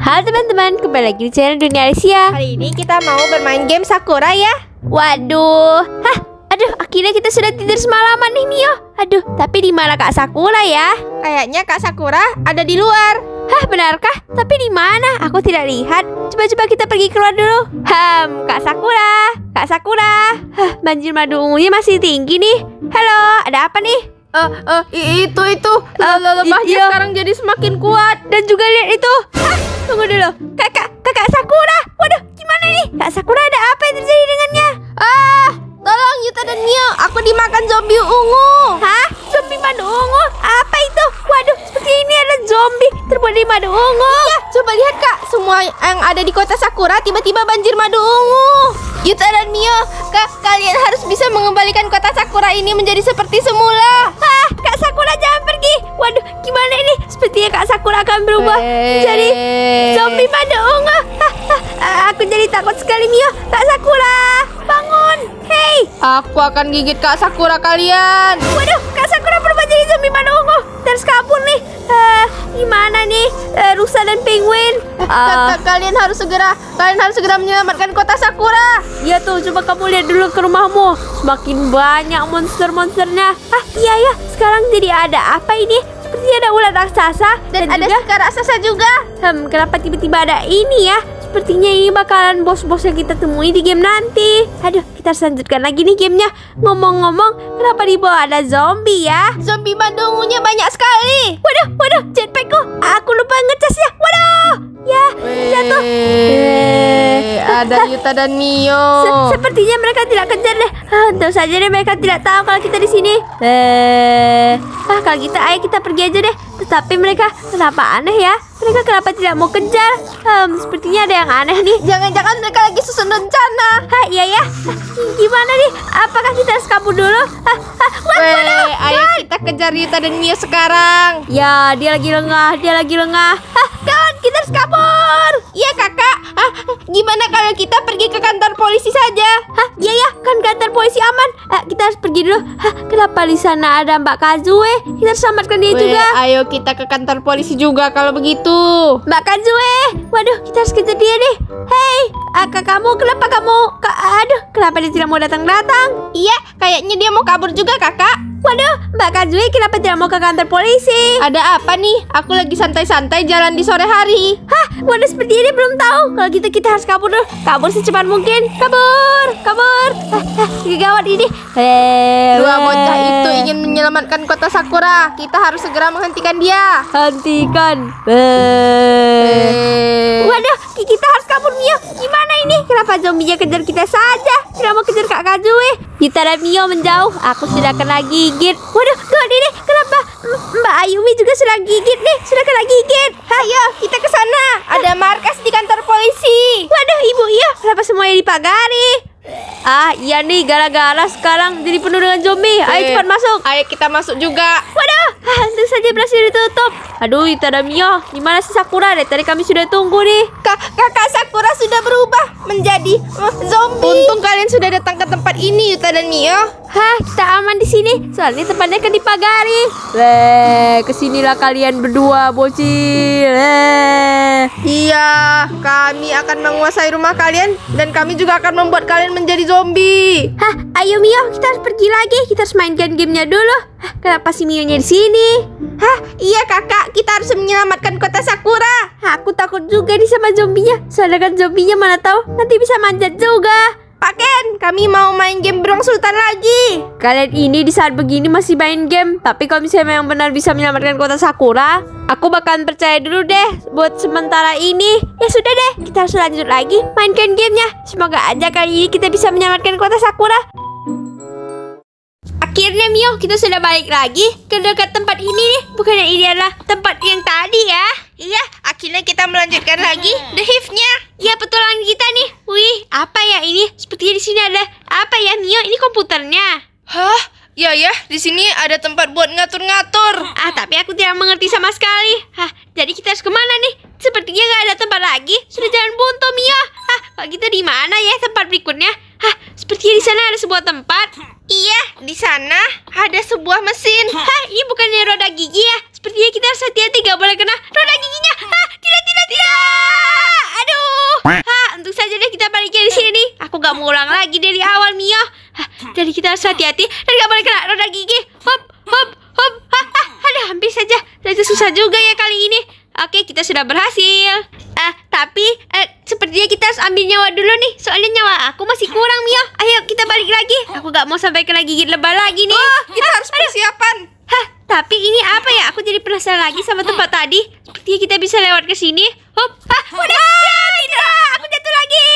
Halo teman-teman, kembali lagi di channel Dunia Alicia Hari ini kita mau bermain game Sakura ya Waduh, hah, aduh akhirnya kita sudah tidur semalaman nih Mio Aduh, tapi di mana Kak Sakura ya? Kayaknya Kak Sakura ada di luar Hah, benarkah? Tapi di mana? Aku tidak lihat Coba-coba kita pergi keluar dulu Ham, Kak Sakura, Kak Sakura Hah, banjir madu ungunya masih tinggi nih Halo, ada apa nih? uh, uh, itu itu uh, eh, iya. lembahnya iya. sekarang jadi semakin kuat dan juga lihat itu Hah, tunggu dulu kakak kakak Sakura waduh gimana nih kak Sakura ada apa yang terjadi dengannya ah tolong Yuta dan Mio aku dimakan zombie ungu hah zombie madu ungu apa itu waduh seperti ini ada zombie terbuat dari madu ungu iya coba lihat kak semua yang ada di kota Sakura tiba-tiba banjir madu ungu Yuta dan Mio kak kalian harus bisa mengembalikan kota Sakura ini menjadi seperti semula Sakura akan berubah eh. jadi zombie pada ungu. Aku jadi takut sekali Mio. Kak Sakura, bangun. Hei. Aku akan gigit Kak Sakura kalian. Waduh, Kak Sakura berubah jadi zombie pada ungu. Terus kabur nih. Uh, gimana nih? Uh, rusa dan penguin. Uh, kalian harus segera, kalian harus segera menyelamatkan kota Sakura. Iya tuh, coba kamu lihat dulu ke rumahmu. Semakin banyak monster-monsternya. Ah, iya ya. Sekarang jadi ada apa ini? Seperti ada ular raksasa dan, dan ada juga... sekar raksasa juga. Hmm, kenapa tiba-tiba ada ini ya? Sepertinya ini bakalan bos-bos yang kita temui di game nanti. Aduh, kita lanjutkan lagi nih gamenya. Ngomong-ngomong, kenapa di bawah ada zombie ya? Zombie bandungunya banyak sekali. Waduh, waduh, jetpackku. Aku lupa ngecasnya. Waduh, ya jatuh. Ya Wee ada Yuta dan Mio. Se Sepertinya mereka tidak kejar deh. Ah, tentu saja deh mereka tidak tahu kalau kita di sini. Eh, ah kalau kita gitu, ayo kita pergi aja deh. Tetapi mereka kenapa aneh ya? Mereka kenapa tidak mau kejar? Hmm, sepertinya ada yang aneh nih. Jangan-jangan mereka lagi susun rencana. Hah, iya ya. gimana nih? Apakah kita harus kabur dulu? Hah, hah, what, ayo kita kejar Yuta dan Mio sekarang. Ya, dia lagi lengah, dia lagi lengah. Hah, kawan, kita harus kabur. Iya, kakak. Hah, gimana kalau ayo eh, kita pergi ke kantor polisi saja. Hah, iya ya, kan kantor polisi aman. Eh, kita harus pergi dulu. Hah, kenapa di sana ada Mbak Kazue? Eh? Kita harus selamatkan dia Weh, juga. Ayo kita ke kantor polisi juga kalau begitu. Mbak Kazue, eh? waduh, kita harus kejar dia deh. Hei, kakak kamu, kenapa kamu? Ka aduh, kenapa dia tidak mau datang-datang? Iya, kayaknya dia mau kabur juga kakak. Waduh, Mbak Kazue, kenapa tidak mau ke kantor polisi? Ada apa nih? Aku lagi santai-santai jalan di sore hari. Hah, Mana seperti ini belum tahu. Kalau gitu kita harus kabur dulu. Kabur cepat mungkin. Kabur, kabur. Ah, ah, gawat ini. Eh, dua bocah itu ingin menyelamatkan kota Sakura. Kita harus segera menghentikan dia. Hentikan. Wee. Waduh, kita harus kabur Mio. Gimana ini? Kenapa zombie zombinya kejar kita saja? mau kejar Kak Kazue? Kita dan Mio menjauh. Aku sudah kena gigit. Waduh, gawat ini. Kenapa? Mbak Ayumi juga sudah gigit nih, sudah kena gigit. Ayo, kita ke sana. Ada markas di kantor polisi. Waduh, Ibu, iya, kenapa semuanya dipagari? Ah, iya nih gara-gara sekarang jadi penuh dengan zombie. Ayo eh, cepat masuk. Ayo kita masuk juga. Waduh, hantu saja berhasil ditutup. Aduh, itu ada Mio. gimana sih Sakura deh? Tadi kami sudah tunggu nih kakak. Kakak Sakura sudah berubah menjadi eh, zombie. Untung kalian sudah datang ke tempat ini, Yuta dan Mio. Hah, kita aman di sini. Soalnya tempatnya akan dipagari. Leh, kesinilah kalian berdua, bocil. Leh. Iya, kami akan menguasai rumah kalian dan kami juga akan membuat kalian menjadi zombie. Hah, ayo Mio, kita harus pergi lagi. Kita harus mainkan gamenya dulu. Hah, kenapa si Mio nya di sini? Hah, iya kakak, kita harus menyelamatkan kota Sakura. Hah, aku takut juga nih sama zombie zombinya. Soalnya kan zombinya mana tahu nanti bisa manjat juga. Pak Ken, kami mau main game Brong Sultan lagi. Kalian ini di saat begini masih main game, tapi kalau misalnya memang benar bisa menyelamatkan kota Sakura, aku bakalan percaya dulu deh buat sementara ini. Ya sudah deh, kita harus lanjut lagi mainkan gamenya. Semoga aja kali ini kita bisa menyelamatkan kota Sakura. Mio, kita sudah balik lagi ke dekat tempat ini nih. Bukannya ini adalah tempat yang tadi ya. Iya, akhirnya kita melanjutkan lagi the hive-nya. Iya, petualangan kita nih. Wih, apa ya ini? Sepertinya di sini ada apa ya, Mio? Ini komputernya. Hah? Ya ya, di sini ada tempat buat ngatur-ngatur. Ah, tapi aku tidak mengerti sama sekali. Hah, jadi kita harus kemana nih? Sepertinya nggak ada tempat lagi. Sudah jalan buntu, Mio. Hah, kita di mana ya tempat berikutnya? Hah, sepertinya di sana ada sebuah tempat. Iya, di sana ada sebuah mesin. Hah, ini bukannya roda gigi ya? Sepertinya kita harus hati-hati gak boleh kena roda giginya. Hmm. Hah, tidak, tidak, tidak. Aduh. Hah, untuk saja deh kita balikin di sini Aku gak mau ulang lagi dari awal, Mio. Hah, hmm. jadi kita harus hati-hati dan gak boleh kena roda gigi. Hop, hop, hop. Hah, hah, hmm. aduh, hampir saja. Ternyata susah juga ya kali ini. Oke, kita sudah berhasil. Eh, tapi eh, sepertinya kita harus ambil nyawa dulu nih. Soalnya nyawa aku masih kurang, Mio. Ayo kita balik lagi. Aku gak mau sampai kena gigit lebah lagi nih. Oh, kita ah, harus persiapan. Hah, tapi ini apa ya? Aku jadi penasaran lagi sama tempat tadi. Sepertinya kita bisa lewat ke sini. Hop, hah, udah. Ah, ya, tidak. Aku jatuh lagi.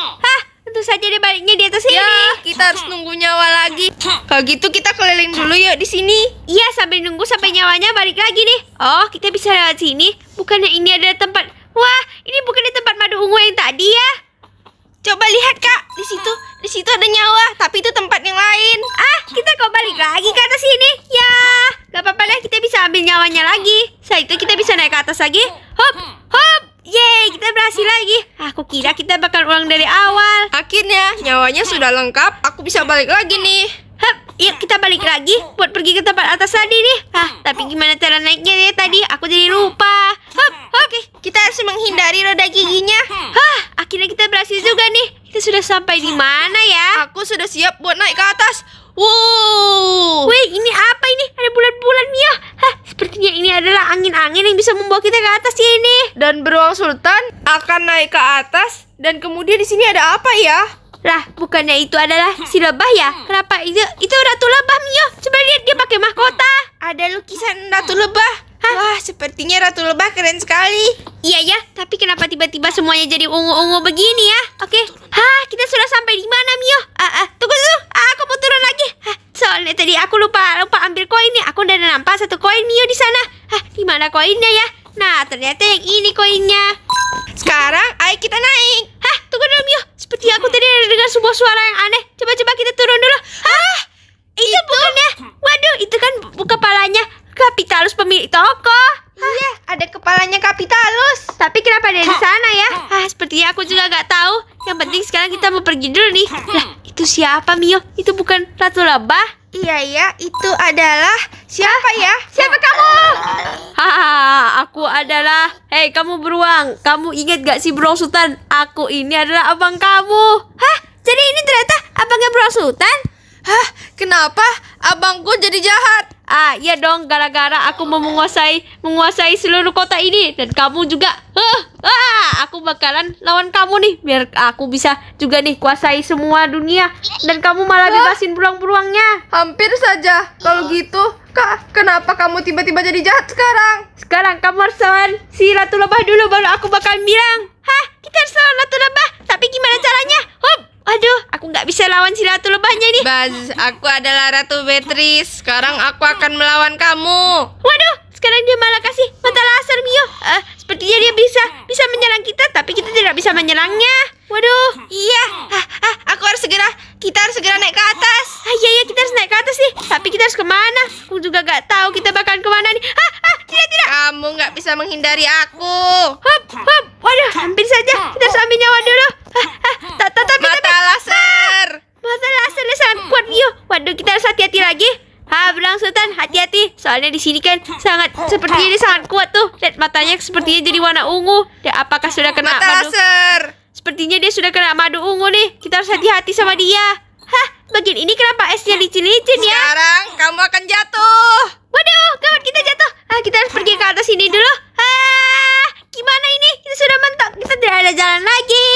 Oh. Hah, tentu saja dia baliknya di atas ya, sini. Ya, kita harus nunggu nyawa lagi. Kalau gitu kita keliling dulu yuk di sini. Iya, sambil nunggu sampai nyawanya balik lagi nih. Oh, kita bisa lewat sini. Bukannya ini adalah tempat Wah, ini bukan di tempat madu ungu yang tadi ya? Coba lihat kak, di situ, di situ ada nyawa, tapi itu tempat yang lain. Ah, kita kok balik lagi ke atas sini, Ya, gak apa-apa lah, kita bisa ambil nyawanya lagi. Setelah itu kita bisa naik ke atas lagi. Hop, hop, yeay, kita berhasil lagi. Aku kira kita bakal ulang dari awal. Akhirnya nyawanya sudah lengkap, aku bisa balik lagi nih. Yuk kita balik lagi buat pergi ke tempat atas tadi nih. Hah, tapi gimana cara naiknya ya tadi? Aku jadi lupa. Hop, Oke, kita harus menghindari roda giginya. Hah, akhirnya kita berhasil juga nih. Kita sudah sampai di mana ya? Aku sudah siap buat naik ke atas. Wow. Wih, ini apa ini? Ada bulan-bulan ya? Hah, sepertinya ini adalah angin-angin yang bisa membawa kita ke atas ya ini. Dan beruang sultan akan naik ke atas dan kemudian di sini ada apa ya? Lah, bukannya itu adalah si lebah ya? Kenapa itu itu Ratu Lebah, Mio? Coba lihat dia pakai mahkota. Ada lukisan Ratu Lebah. Hah? Wah, sepertinya Ratu Lebah keren sekali. Iya ya, tapi kenapa tiba-tiba semuanya jadi ungu-ungu begini ya? Oke. Hah, kita sudah sampai di mana, Mio? Ah, ah, tunggu dulu. Ah, aku mau turun lagi. Hah, soalnya tadi aku lupa lupa ambil koinnya. Aku udah nampak satu koin Mio di sana. Hah, di mana koinnya ya? Nah, ternyata yang ini koinnya. Sekarang, ayo kita naik tunggu dulu Mio. Seperti aku tadi ada dengar sebuah suara yang aneh. Coba-coba kita turun dulu. Ah, itu, itu ya? Waduh, itu kan kepalanya Kapitalus pemilik toko. Iya, ada kepalanya Kapitalus. Tapi kenapa ada di sana ya? Ah, sepertinya aku juga gak tahu. Yang penting sekarang kita mau pergi dulu nih. Lah, itu siapa Mio? Itu bukan Ratu Lebah? Iya, iya, itu adalah Siapa ya? Siapa kamu? Hahaha, aku adalah Hei, kamu beruang Kamu ingat gak sih Bro Sultan? Aku ini adalah abang kamu Hah? Jadi ini ternyata abangnya Bro Sultan? Hah? Kenapa abangku jadi jahat? Ah, iya dong, gara-gara aku mau menguasai menguasai seluruh kota ini dan kamu juga. Huh, Ah, aku bakalan lawan kamu nih biar aku bisa juga nih kuasai semua dunia dan kamu malah bebasin beruang-beruangnya. Hampir saja. Kalau gitu, Kak, kenapa kamu tiba-tiba jadi jahat sekarang? Sekarang kamu harus lawan si Ratu Lebah dulu baru aku bakal bilang. Hah, kita harus lawan Ratu Lebah. Tapi gimana caranya? Hop, Aduh, aku nggak bisa lawan si Ratu Lebahnya nih. Baz, aku adalah Ratu Beatrice. Sekarang aku akan melawan kamu. Waduh, sekarang dia malah kasih mata laser Mio. Uh, Sepertinya dia bisa bisa menyerang kita, tapi kita tidak bisa menyerangnya. Waduh. Iya. Ah, ah, aku harus segera. Kita harus segera naik ke atas. Ah, iya, iya, kita harus naik ke atas nih. Tapi kita harus kemana? Aku juga gak tahu kita bakalan kemana nih. Ah, ah, tidak, tidak. Kamu gak bisa menghindari aku. Hop, hop. Waduh, hampir saja. Kita harus ambil nyawa dulu. Ah, ah, ta, ta, tapi, Mata laser. Ah, mata laser, laser kuat. Yuk. Waduh, kita harus hati-hati lagi. Ha, berang sultan, hati-hati. Soalnya di sini kan sangat seperti ini sangat kuat tuh. Lihat matanya sepertinya jadi warna ungu. Dan apakah sudah kena Mata madu? Laser. Sepertinya dia sudah kena madu ungu nih. Kita harus hati-hati sama dia. Hah, bagian ini kenapa esnya licin-licin ya? Sekarang kamu akan jatuh. Waduh, kawan kita jatuh. Ah, kita harus pergi ke atas sini dulu. Ah, gimana ini? Kita sudah mentok. Kita tidak ada jalan lagi.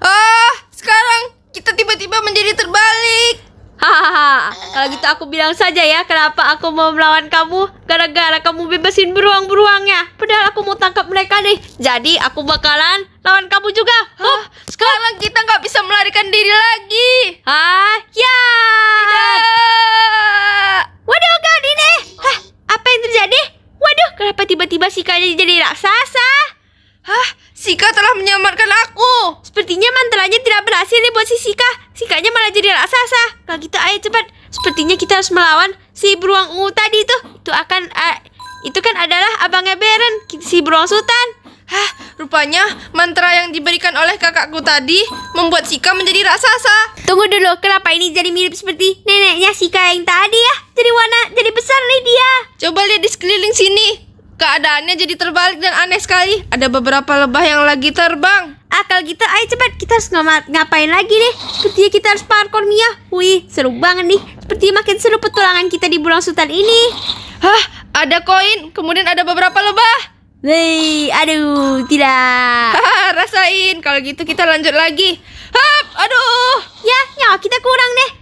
oh, sekarang kita tiba-tiba menjadi terbalik. Hahaha, kalau gitu aku bilang saja ya kenapa aku mau melawan kamu Gara-gara kamu bebasin beruang-beruangnya Padahal aku mau tangkap mereka nih Jadi aku bakalan lawan kamu juga Hah, Sekarang kita nggak bisa melarikan diri lagi Ah, ya Tidak Waduh, kan ini Hah, apa yang terjadi? Waduh, kenapa tiba-tiba si kaya jadi raksasa? Hah, Sika telah menyelamatkan aku. Sepertinya nya tidak berhasil dibuat si Sika. Sikanya malah jadi raksasa. Kalau gitu ayo cepat. Sepertinya kita harus melawan si beruang ungu tadi tuh. Itu akan uh, itu kan adalah abangnya Beren, si beruang sultan. Hah, rupanya mantra yang diberikan oleh kakakku tadi membuat Sika menjadi raksasa. Tunggu dulu, kenapa ini jadi mirip seperti neneknya Sika yang tadi ya? Jadi warna jadi besar nih dia. Coba lihat di sekeliling sini. Keadaannya jadi terbalik dan aneh sekali. Ada beberapa lebah yang lagi terbang. Akal kalau gitu ayo cepat kita harus ngapain lagi nih? Sepertinya kita harus parkour Mia. Wih, seru banget nih. Seperti makin seru petualangan kita di Burang Sultan ini. Hah, ada koin, kemudian ada beberapa lebah. Wih, aduh, tidak. rasain. Kalau gitu kita lanjut lagi. Hap, aduh. Ya, nyawa kita kurang deh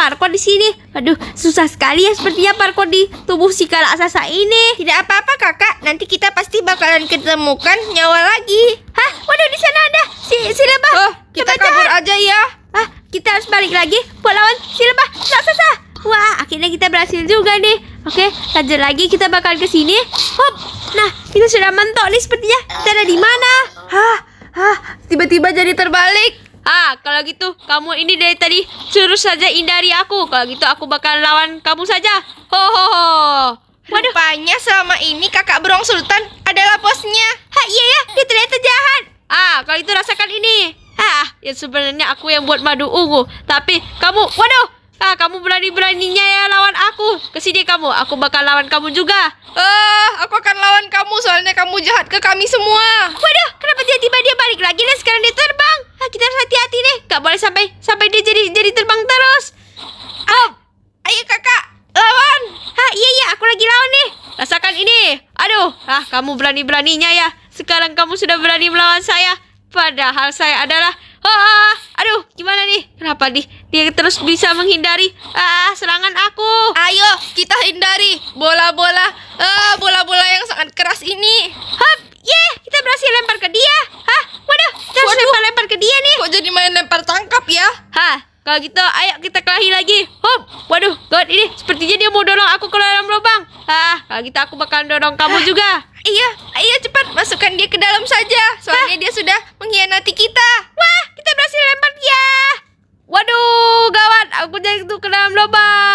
parkour di sini. Aduh, susah sekali ya sepertinya parkour di tubuh si kala asasa ini. Tidak apa-apa kakak, nanti kita pasti bakalan ketemukan nyawa lagi. Hah, waduh di sana ada si, si lebah. Oh, kita lebah kabur jahat. aja ya. Ah, kita harus balik lagi buat lawan si lebah raksasa. Wah, akhirnya kita berhasil juga nih. Oke, lanjut lagi kita bakal ke sini. Hop. Nah, kita sudah mentok nih sepertinya. Kita ada di mana? Hah, hah, tiba-tiba jadi terbalik. Ah, kalau gitu kamu ini dari tadi suruh saja hindari aku. Kalau gitu aku bakal lawan kamu saja. Ho ho ho. Waduh. Rupanya selama ini kakak Brong Sultan adalah bosnya. Ha iya ya, dia ternyata jahat. Ah, kalau itu rasakan ini. Ah, ya sebenarnya aku yang buat madu ungu. Tapi kamu, waduh, ah kamu berani-beraninya ya lawan aku. Kesini kamu, aku bakal lawan kamu juga. Eh, aku akan lawan kamu soalnya kamu jahat ke kami semua. Waduh, kenapa tiba-tiba dia balik lagi dan sekarang dia terbang? ah, kita harus hati-hati nih, Gak boleh sampai sampai dia jadi jadi terbang terus up ayo kakak lawan ah iya iya aku lagi lawan nih rasakan ini aduh ah kamu berani beraninya ya sekarang kamu sudah berani melawan saya padahal saya adalah Oh, aduh, gimana nih? Kenapa nih? Dia terus bisa menghindari ah serangan aku. Ayo, kita hindari bola-bola. Ah, bola-bola yang sangat keras ini. Hap yeah, kita berhasil lempar ke dia. Hah? Waduh, kita harus lempar-lempar ke dia nih. Kok jadi main lempar tangkap ya? Hah? Kalau gitu, ayo kita kelahi lagi. Hop. Waduh, God, ini sepertinya dia mau dorong aku ke dalam lubang. Hah, kalau gitu aku bakalan dorong kamu juga. Iya, ayo iya, cepat masukkan dia ke dalam saja. Soalnya Hah? dia sudah mengkhianati kita. Wah, kita berhasil lempar dia. Waduh, gawat, aku jatuh ke dalam lubang.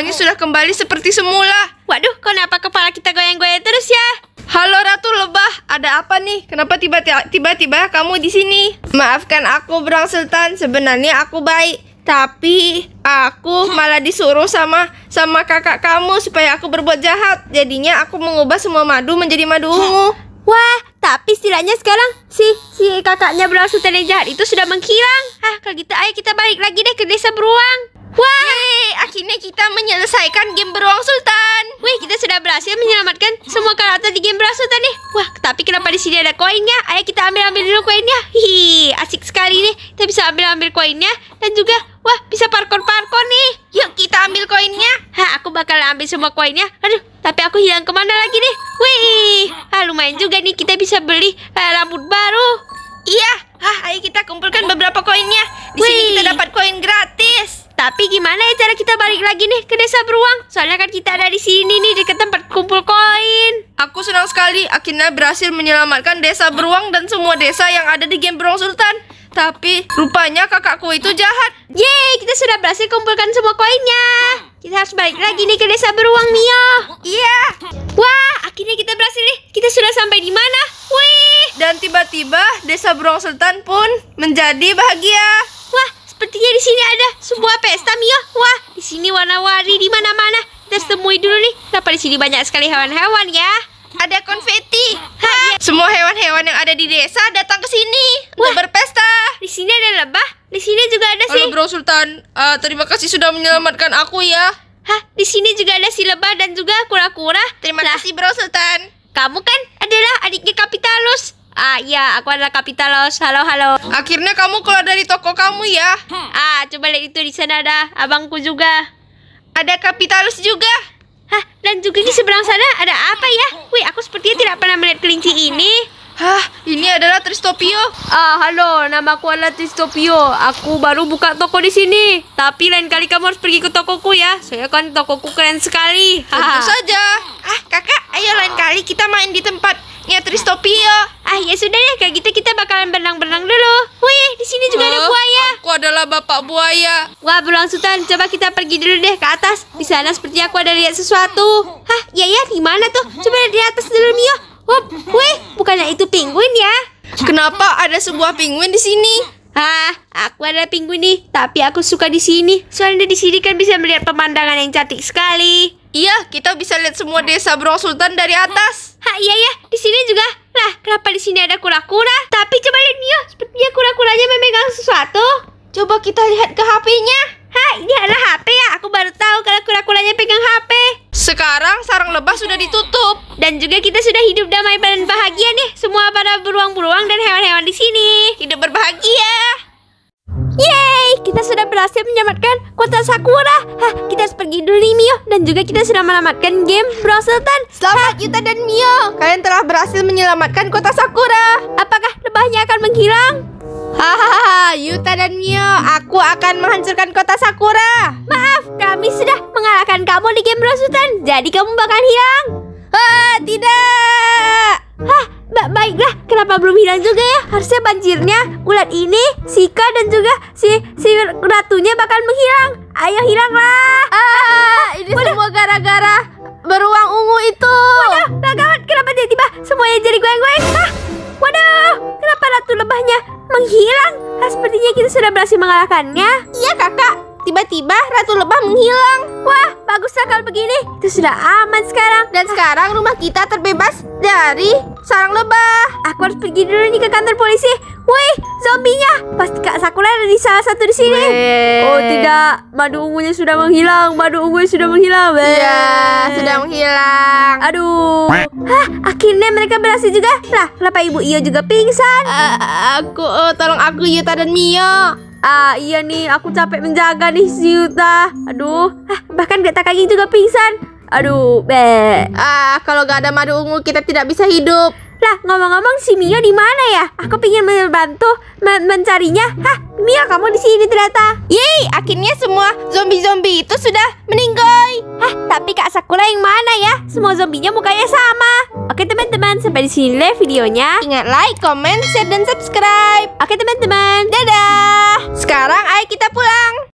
semuanya sudah kembali seperti semula. Waduh, kenapa kepala kita goyang-goyang terus ya? Halo Ratu Lebah, ada apa nih? Kenapa tiba-tiba kamu di sini? Maafkan aku, Brang Sultan. Sebenarnya aku baik, tapi aku malah disuruh sama sama kakak kamu supaya aku berbuat jahat. Jadinya aku mengubah semua madu menjadi madu ungu. Wah, tapi istilahnya sekarang si si kakaknya Brang Sultan yang jahat itu sudah menghilang. Ah, kalau gitu ayo kita balik lagi deh ke desa beruang. Wah, Yeay, akhirnya kita menyelesaikan game beruang sultan. Wih, kita sudah berhasil menyelamatkan semua karakter di game beruang sultan nih. Wah, tapi kenapa di sini ada koinnya? Ayo kita ambil-ambil dulu koinnya. Hi, asik sekali nih. Kita bisa ambil-ambil koinnya dan juga wah, bisa parkour-parkour nih. Yuk, kita ambil koinnya. Hah, aku bakal ambil semua koinnya. Aduh, tapi aku hilang kemana lagi nih? Wih, ah, lumayan juga nih kita bisa beli uh, rambut baru. Iya, hah, ayo kita kumpulkan beberapa koinnya. Di Wih. sini kita dapat koin gratis. Tapi gimana ya cara kita balik lagi nih ke desa beruang? Soalnya kan kita ada di sini nih dekat tempat kumpul koin. Aku senang sekali akhirnya berhasil menyelamatkan desa beruang dan semua desa yang ada di game beruang sultan. Tapi rupanya kakakku itu jahat. Yeay, kita sudah berhasil kumpulkan semua koinnya. Kita harus balik lagi nih ke desa beruang Mio. Iya. Yeah. Wah, akhirnya kita berhasil nih. Kita sudah sampai di mana? Wih. Dan tiba-tiba desa beruang sultan pun menjadi bahagia. Sepertinya di sini ada sebuah pesta Mia. Wah, di sini warna-warni di mana-mana. Kita temui dulu nih. Kenapa di sini banyak sekali hewan-hewan ya? Ada konfeti. Hah? Semua hewan-hewan yang ada di desa datang ke sini untuk berpesta. Di sini ada lebah. Di sini juga ada sih. Halo Bro Sultan. Uh, terima kasih sudah menyelamatkan aku ya. Hah? Di sini juga ada si lebah dan juga kura-kura. Terima nah, kasih Bro Sultan. Kamu kan adalah adiknya Kapitalus. Ah iya, aku adalah Kapitalos. Halo halo. Akhirnya kamu keluar dari toko kamu ya. Ah coba lihat itu di sana ada abangku juga. Ada Kapitalos juga. Hah dan juga di seberang sana ada apa ya? Wih aku sepertinya tidak pernah melihat kelinci ini. Hah ini adalah Tristopio. Ah halo nama namaku adalah Tristopio. Aku baru buka toko di sini. Tapi lain kali kamu harus pergi ke tokoku ya. saya kan tokoku keren sekali. Tentu saja. Ah kakak ayo lain kali kita main di tempat Ya Tristopio. Ya. Ah ya sudah ya kayak gitu kita bakalan berenang-berenang dulu. Wih di sini juga huh? ada buaya. Aku adalah bapak buaya. Wah beruang sultan coba kita pergi dulu deh ke atas. Di sana sepertinya aku ada lihat sesuatu. Hah ya ya di mana tuh? Coba lihat di atas dulu Mio. Wah, wih bukannya itu penguin ya? Kenapa ada sebuah penguin di sini? Ah, aku ada pinggul nih. tapi aku suka di sini. Soalnya di sini kan bisa melihat pemandangan yang cantik sekali. Iya, kita bisa lihat semua desa Bro Sultan dari atas. Ha, iya ya, di sini juga. Lah, kenapa di sini ada kura-kura? Tapi coba lihat dia, sepertinya kura-kuranya memegang sesuatu. Coba kita lihat ke HP-nya. Hai, ini adalah HP ya. Aku baru tahu kalau kura-kuranya pegang HP. Sekarang sarang lebah sudah ditutup dan juga kita sudah hidup damai dan bahagia nih semua pada beruang-beruang dan hewan-hewan di sini hidup berbahagia. Yeay, kita sudah berhasil menyelamatkan kota Sakura. Hah, kita harus pergi dulu nih Mio dan juga kita sudah menyelamatkan game Bro Sultan. Selamat Hah. Yuta dan Mio, kalian telah berhasil menyelamatkan kota Sakura. Apakah lebahnya akan menghilang? Hahaha, Yuta dan Mio, aku akan menghancurkan kota Sakura. Maaf, kami sudah mengalahkan kamu di game Rosutan, jadi kamu bakal hilang. Ah, tidak. Hah, ba baiklah, kenapa belum hilang juga ya? Harusnya banjirnya, ulat ini, Sika dan juga si si ratunya bakal menghilang. Ayo hilanglah. Ah, ini semua gara-gara beruang ungu itu. Waduh, gawat, kenapa tiba-tiba semuanya jadi gue-gue. Wah, waduh, kenapa ratu lebahnya menghilang. Sepertinya kita sudah berhasil mengalahkannya. Iya, kakak tiba-tiba Ratu Lebah menghilang. Wah, baguslah kalau begini. Itu sudah aman sekarang. Dan sekarang rumah kita terbebas dari sarang lebah. Aku harus pergi dulu nih ke kantor polisi. Wih, zombinya. Pasti Kak Sakura ada di salah satu di sini. Wee. Oh, tidak. Madu ungunya sudah menghilang. Madu ungunya sudah menghilang. Iya, sudah menghilang. Aduh. Hah, akhirnya mereka berhasil juga. Lah, kenapa Ibu Iyo juga pingsan? Uh, aku, uh, tolong aku Yuta dan Mio. Ah iya nih, aku capek menjaga nih si Yuta. Aduh, ah, bahkan gak takagi juga pingsan. Aduh, be. Ah kalau gak ada madu ungu kita tidak bisa hidup. Lah, ngomong-ngomong si Mio di mana ya? Aku pingin membantu men mencarinya. Hah, Mio kamu di sini ternyata. Yeay, akhirnya semua zombie-zombie itu sudah meninggal. Hah, tapi Kak Sakura yang mana ya? Semua zombinya mukanya sama. Oke teman-teman, sampai di sini deh videonya. Ingat like, comment, share, dan subscribe. Oke teman-teman, dadah. Sekarang ayo kita pulang.